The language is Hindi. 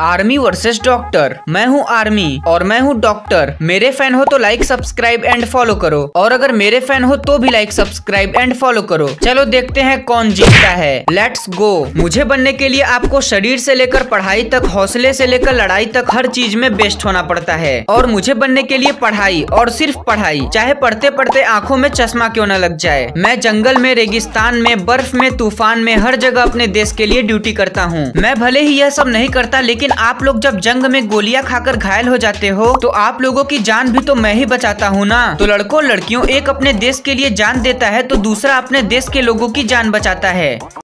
आर्मी वर्सेस डॉक्टर मैं हूँ आर्मी और मैं हूँ डॉक्टर मेरे फैन हो तो लाइक सब्सक्राइब एंड फॉलो करो और अगर मेरे फैन हो तो भी लाइक सब्सक्राइब एंड फॉलो करो चलो देखते हैं कौन जीतता है लेट्स गो मुझे बनने के लिए आपको शरीर से लेकर पढ़ाई तक हौसले से लेकर लड़ाई तक हर चीज में बेस्ट होना पड़ता है और मुझे बनने के लिए पढ़ाई और सिर्फ पढ़ाई चाहे पढ़ते पढ़ते आँखों में चश्मा क्यों न लग जाए मैं जंगल में रेगिस्तान में बर्फ में तूफान में हर जगह अपने देश के लिए ड्यूटी करता हूँ मैं भले ही यह सब नहीं करता लेकिन लेकिन आप लोग जब जंग में गोलियां खाकर घायल हो जाते हो तो आप लोगों की जान भी तो मैं ही बचाता हूँ ना तो लड़कों लड़कियों एक अपने देश के लिए जान देता है तो दूसरा अपने देश के लोगों की जान बचाता है